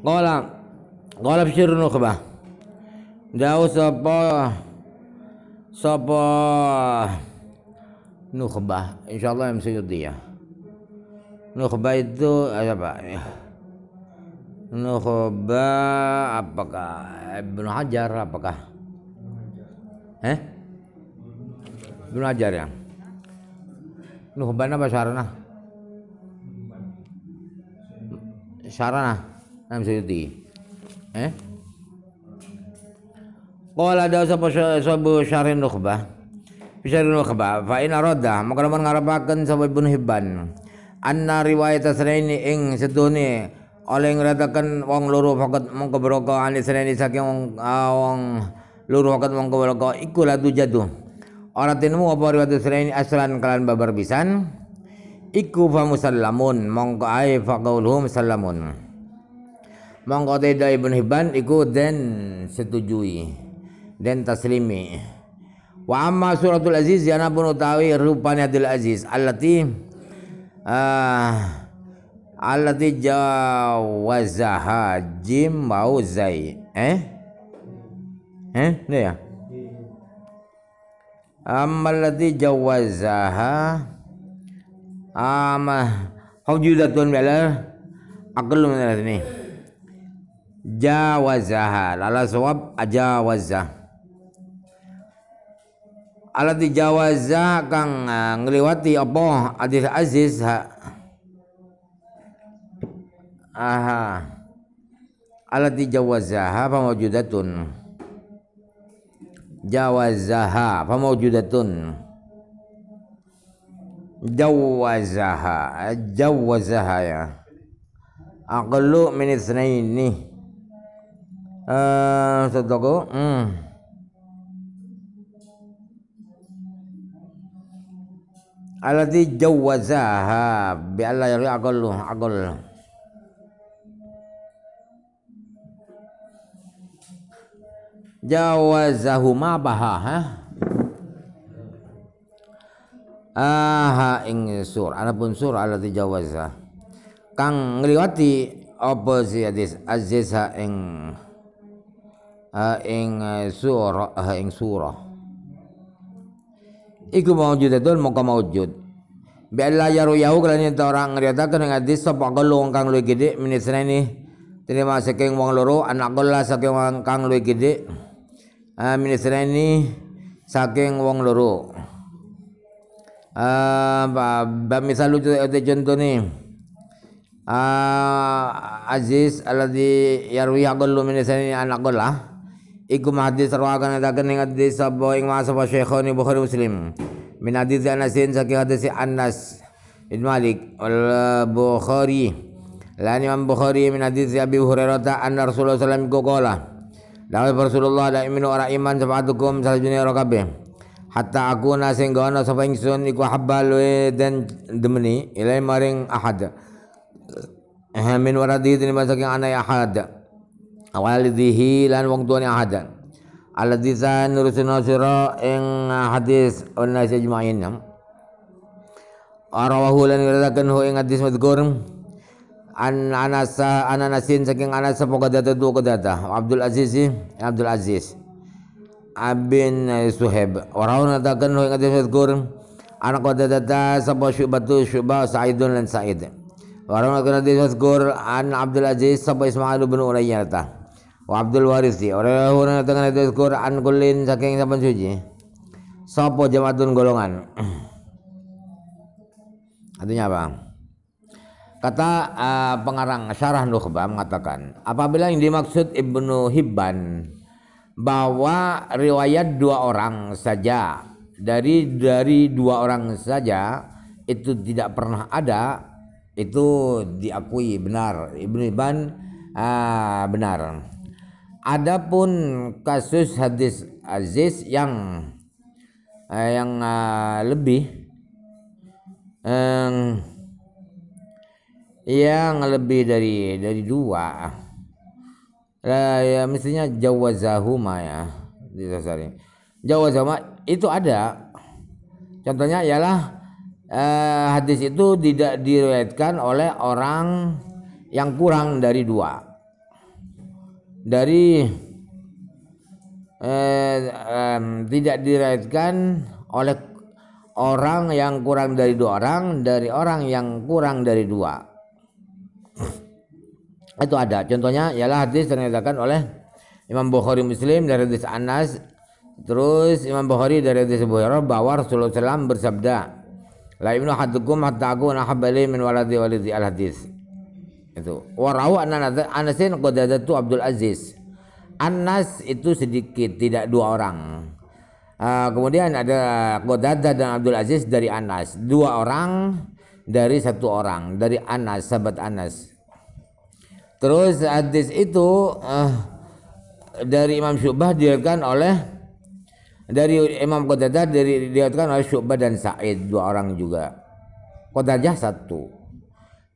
Qala qala Bishr Nukhbah. Jauh sapa sapa Nukhbah. Insyaallah yang Suyuti ya. Nukhbah itu ada eh, apa? Nukhbah apakah Ibn Hajar apakah? Eh? Ibn Hajar ya. Nukhbah apa sarana? Sarana. Imam Suyuti. Eh? Qala da sapa sabu syarin nukhbah. Syarin nukhbah fa in arada maka lamun ngarepaken sapa Ibnu Hibban. Anna riwayat asraini ing sedune oleh ngeratakan wong loro fakat mongko beroko anis rene saking wong ah, wong loro fakat mongko beroko iku jatuh Oratinmu tinmu apa riwayat asraini aslan kalan babar bisan. iku fa musallamun mongko ae fa qauluhum salamun mongko teda Ibnu Hibban iku den setujui den taslimi wa amma suratul aziz yana pun utawi rupane adil aziz allati uh, allati jawazaha jim mau zai eh eh ini ya amma allati jawazaha amma hawjudatun bela akal min ini jawazaha lala sawab ala alat dijawaza kang eh, ngliwati apa adil aziz ha. aha alat dijawazaha pamawjudatun jawazaha pamawjudatun jawazaha eh, jawazaha ya aqlu min ithnaini eh uh, hmm. Alati jawazaha bi Allah yari agol agol. jawazahu ma baha ha aha ing sur ana pun sur alati jawazah. kang ngliwati apa sih hadis aziz ing ha ing eh, surah ha ing surah iku maujudatun moko maujud bi alla yaru yahu kalane ta ora ngriyataken ngerti hadis sapa wong kang luwih gedhe ini terima saking wong loro anak gola saking wong kang luwih gedhe ha ini saking wong loro ah ba nih uh, Aziz aladi yarwi yaqullu min anak gol lah Iku hadis rawakan ada kening hadis sabo ing masa syekhoni Bukhari Muslim. Min hadis Anasin saking hadis Anas bin Malik al Bukhari. Lain Imam Bukhari min hadis Abi Hurairah ta an Rasulullah sallam kokola. dalam Rasulullah ada iminu ora iman sabatukum salajune orang kabe. Hatta aku nasing gono sapa ingsun iku habbal dan demeni ilai maring ahad. Eh, min waradi dinimbang saking ana ahad awalidhihi lan wong tuane ahadan alladzi nurusin sira ing hadis unnas ajmain Arawahu lan wiradakan hu ing hadis madhkur an anasa ananasin saking anas semoga data dua kedata Abdul Aziz Abdul Aziz Abin Suhaib Waraun natakan hu ing hadis madhkur anak data sapa syubatu syuba Saidun lan Said Waraun kana hadis madhkur an Abdul Aziz sapa Ismail bin Ulayyah wa oh, Abdul Waris di orang orang tengah itu Quran an kulin saking saben suci sopo jamatun golongan artinya apa kata uh, pengarang syarah nukhbah mengatakan apabila yang dimaksud Ibnu Hibban bahwa riwayat dua orang saja dari dari dua orang saja itu tidak pernah ada itu diakui benar Ibnu Hibban uh, benar Adapun kasus hadis Aziz yang eh, yang eh, lebih eh, yang lebih dari dari dua ya, ya mestinya jawazahuma ya disasari jawazahuma itu ada contohnya ialah eh, hadis itu tidak diriwayatkan oleh orang yang kurang dari dua dari eh, eh, tidak diraikan oleh orang yang kurang dari dua orang dari orang yang kurang dari dua itu ada contohnya ialah hadis ternyatakan oleh Imam Bukhari Muslim dari hadis Anas terus Imam Bukhari dari hadis Abu Hurairah bahwa Rasulullah SAW bersabda la ibnu hadukum hatta aku nahabali min waladi walidi al hadis itu warau Anasin Qadadatu itu Abdul Aziz Anas itu sedikit tidak dua orang uh, kemudian ada Qadadah dan Abdul Aziz dari Anas dua orang dari satu orang dari Anas sahabat Anas terus hadis itu uh, dari Imam Syubah diriwayatkan oleh dari Imam Qadadah dari diriwayatkan oleh Syubah dan Sa'id dua orang juga Qadadah satu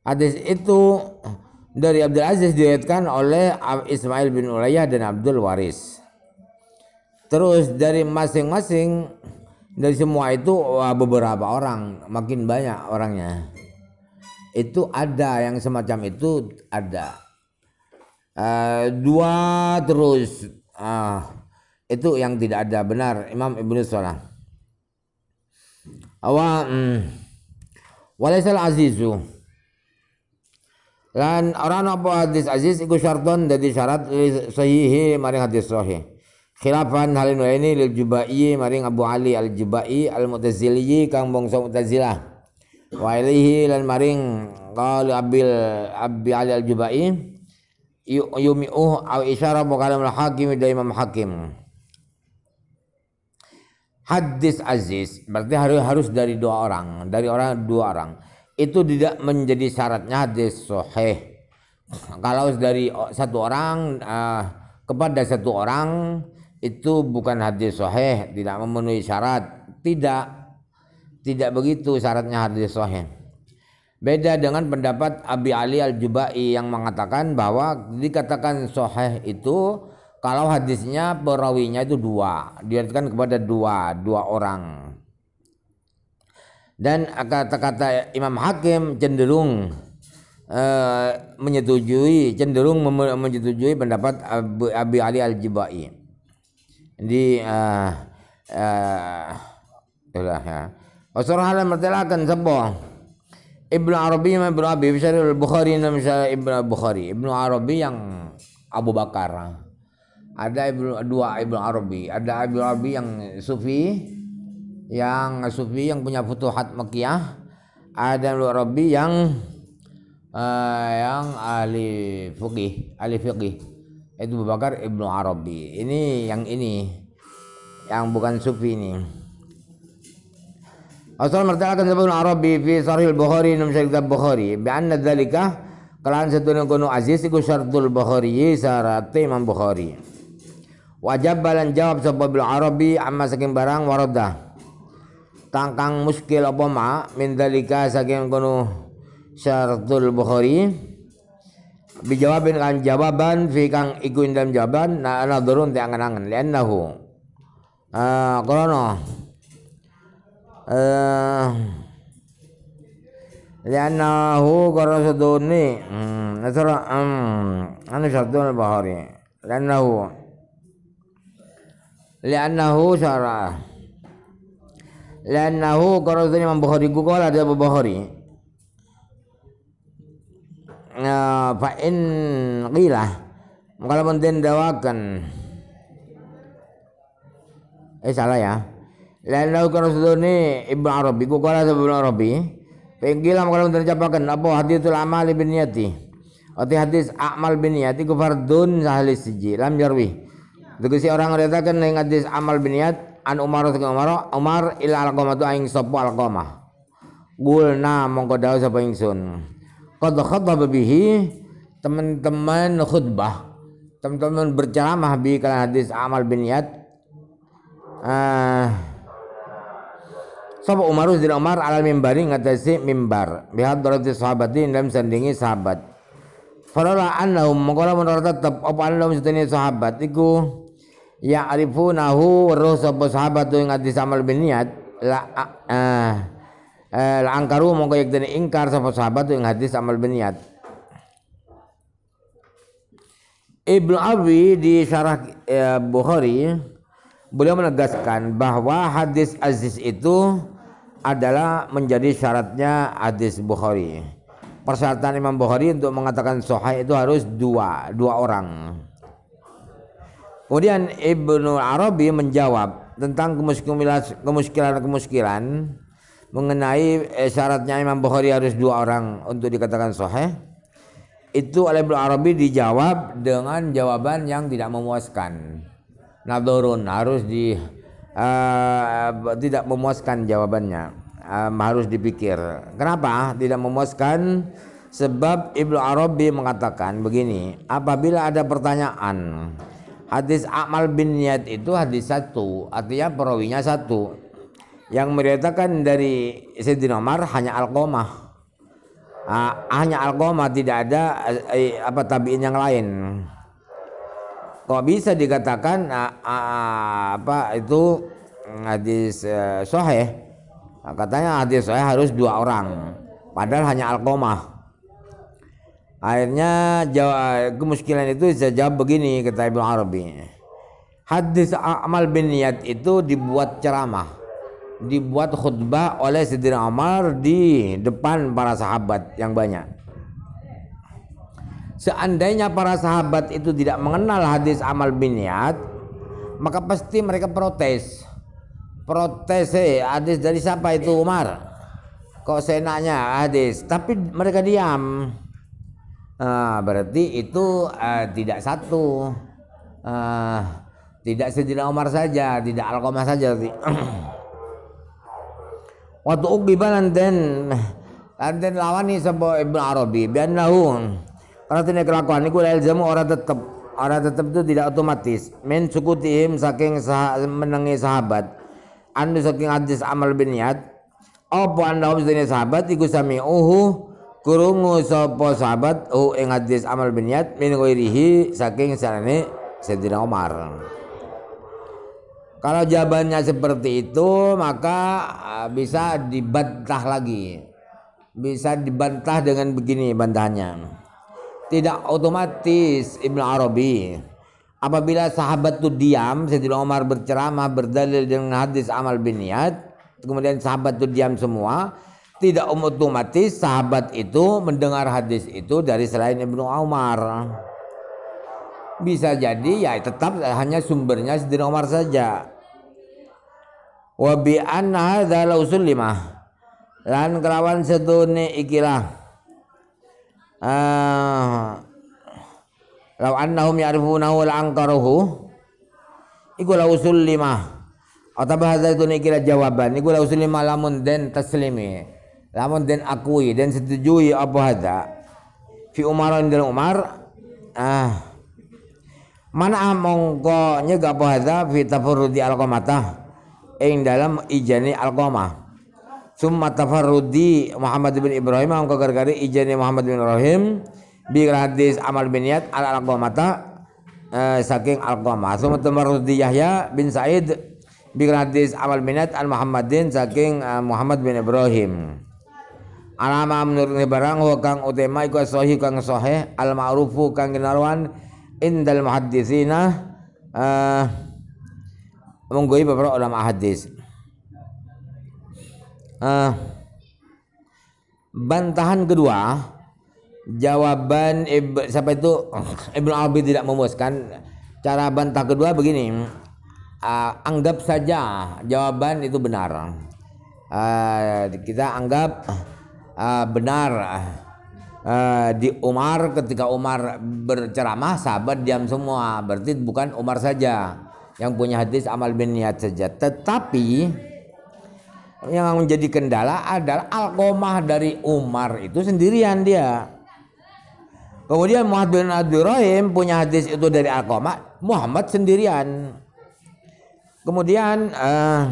Hadis itu dari Abdul Aziz diriwayatkan oleh Ismail bin Ulayah dan Abdul Waris. Terus dari masing-masing dari semua itu beberapa orang, makin banyak orangnya. Itu ada yang semacam itu ada. Uh, dua terus uh, itu yang tidak ada benar Imam Ibnu Salah. Wa um, hmm. walaisal azizu Lan orang apa hadis aziz iku syarton jadi syarat sahihi maring hadis sahih. Khilafan hal ini lil Jubai maring Abu Ali al Jubai al Mu'tazili kang bangsa Mu'tazilah. Wa ilihi lan maring kal Abil Abi Ali al Jubai yumi'uh aw isyara bakalam al hakim dari Imam Hakim. Hadis aziz berarti harus harus dari dua orang, dari orang dua orang itu tidak menjadi syaratnya hadis soheh kalau dari satu orang uh, kepada satu orang itu bukan hadis soheh tidak memenuhi syarat tidak tidak begitu syaratnya hadis soheh beda dengan pendapat Abi Ali al Jubai yang mengatakan bahwa dikatakan soheh itu kalau hadisnya perawinya itu dua diartikan kepada dua dua orang dan kata-kata Imam Hakim cenderung uh, menyetujui cenderung menyetujui pendapat Abu Abu Ali Al Jibai di uh, eh, uh, eh, itulah ya halam mertelakan sebo Ibnu Arabi Ibnu Abi misalnya Bukhari misalnya Ibnu Bukhari Ibnu Arabi yang Abu Bakar ada Ibnu dua Ibnu Arabi ada Ibnu Arabi yang Sufi yang sufi yang punya futuhat Mekiyah ada Robi yang uh, yang ahli fikih ahli fikih itu Bakar Ibnu Arabi ini yang ini yang bukan sufi ini Asal akan kan sebab Arabi fi Sahih Bukhari nam Syekh Bukhari bi anna dzalika kelan setune kono aziz iku syartul Bukhari syarat Imam Bukhari wajab balan jawab sebab Arabi amma saking barang waradah tangkang muskil apa ma min dalika saking kono syaratul bukhari bijawabin kan jawaban fi kang iku dalam jawaban na ana durun ti angen-angen liannahu eh ah, krono eh ah, liannahu karena seduni hmm nasara am hmm, anu syaratul bukhari liannahu liannahu syarah Lannahu qaradzun Imam Bukhari qala ada Abu Bukhari. fa in qila kalau penting dawakan eh salah ya lannahu qaradzun Ibnu Arabi qala ada Ibnu Arabi Penggilam kalau capakan apa hadithul amali bin niyati. Ati hadis amal bin niyati kufardun sahli siji lam jarwi. Tegesi orang ngeritakan yang hadis amal bin an Umar sing Umar Umar ila alqamatu aing sapa alqamah gulna mongko dawuh sapa ingsun qad khatab bihi teman-teman khutbah teman-teman berceramah bi kala hadis amal bin yad ah. sapa Umar bin Umar alal mimbari ngatasi mimbar bihad sahabat sahabati dalam sandingi sahabat Farola annahum mengkola menurut tetap apa annahum sedini sahabat iku Ya nahu roh sopo sahabat tu ingat hadis amal bin niat la eh la angkaru mongko yakin dene ingkar sopo sahabat tu ingat hadis amal bin niat Ibnu Abi di syarah e, Bukhari beliau menegaskan bahwa hadis aziz itu adalah menjadi syaratnya hadis Bukhari. Persyaratan Imam Bukhari untuk mengatakan sahih itu harus dua, dua orang. Kemudian Ibnu Arabi menjawab tentang kemuskilan-kemuskilan mengenai eh, syaratnya Imam Bukhari harus dua orang untuk dikatakan sahih. Itu oleh Ibnu Arabi dijawab dengan jawaban yang tidak memuaskan. Nadurun harus di uh, tidak memuaskan jawabannya. Um, harus dipikir. Kenapa tidak memuaskan? Sebab Ibnu Arabi mengatakan begini, apabila ada pertanyaan Hadis Amal bin niat itu hadis satu, artinya perawinya satu. Yang meriwayatkan dari Sayyidina Omar hanya Alqamah. Uh, ah, hanya Alqamah tidak ada eh, eh, apa tabiin yang lain. Kok bisa dikatakan uh, uh, apa itu mm, hadis uh, eh, sahih? Katanya hadis soheh harus dua orang. Padahal hanya Alqamah. Akhirnya jawab kemuskilan itu saya jawab begini kata Ibnu Arabi. Hadis amal bin niat itu dibuat ceramah, dibuat khutbah oleh Sidin Omar di depan para sahabat yang banyak. Seandainya para sahabat itu tidak mengenal hadis amal bin niat, maka pasti mereka protes. Protes eh, hadis dari siapa itu Umar? Kok senaknya hadis? Tapi mereka diam nah berarti itu uh, tidak satu uh, tidak Sayyidina Omar saja tidak Alkomah saja waktu nanti dan dan ini sebuah Ibnu Arabi biannahu karena tidak kelakuan kuliah jamu orang tetap orang tetap itu tidak otomatis men sukutihim saking sah, menengi sahabat andu saking hadis amal bin yad apa anda harus sahabat ikut sami uhu kurungu sopo sahabat hu ing hadis amal bin niat min ghairihi saking sarane Sayyidina Umar. Kalau jawabannya seperti itu maka ah, bisa dibantah lagi. Bisa dibantah dengan begini bantahannya. Tidak otomatis Ibn Arabi apabila sahabat itu diam Sayyidina Umar berceramah berdalil dengan hadis amal bin kemudian sahabat itu diam semua tidak otomatis sahabat itu mendengar hadis itu dari selain Ibnu Umar. Bisa jadi ya tetap hanya sumbernya Sidin Umar saja. Wa bi anna hadza usul lima Lan kelawan sedune ikilah. Ah. law annahum ya'rifunahu la angkaruhu. Iku law sulimah. Atau bahasa itu nikira jawaban. Iku usul lima lamun den taslimi lamun den akui dan setujui apa hada fi umaran dalam umar ah mana mongko nyega apa hada fi tafarrudi alkomata ing dalam ijani alkomah summa tafarrudi Muhammad bin Ibrahim mongko gara-gara ijani Muhammad bin Ibrahim bi hadis amal bin niat al alqamata eh, saking alkomah summa tafarrudi Yahya bin Said bi hadis amal bin niat al Muhammadin saking eh, Muhammad bin Ibrahim alama menurut barang wa kang utema iku sahih kang sahih al ma'rufu kang kinarwan indal muhaddisina uh, eh, menggui beberapa ulama hadis eh, bantahan kedua jawaban Ib, siapa itu Ibnu Abi tidak memuaskan cara bantah kedua begini uh, anggap saja jawaban itu benar uh, kita anggap uh, uh, benar uh, di Umar ketika Umar berceramah sahabat diam semua berarti bukan Umar saja yang punya hadis amal bin niat saja tetapi yang menjadi kendala adalah alqomah dari Umar itu sendirian dia kemudian Muhammad bin Abdurrahim punya hadis itu dari alqomah Muhammad sendirian kemudian uh,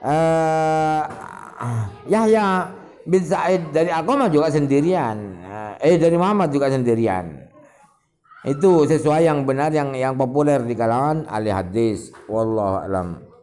uh, Yahya bin Said dari agama juga sendirian. Nah, eh dari Muhammad juga sendirian. Itu sesuai yang benar yang yang populer di kalangan ahli hadis. Wallahu alam.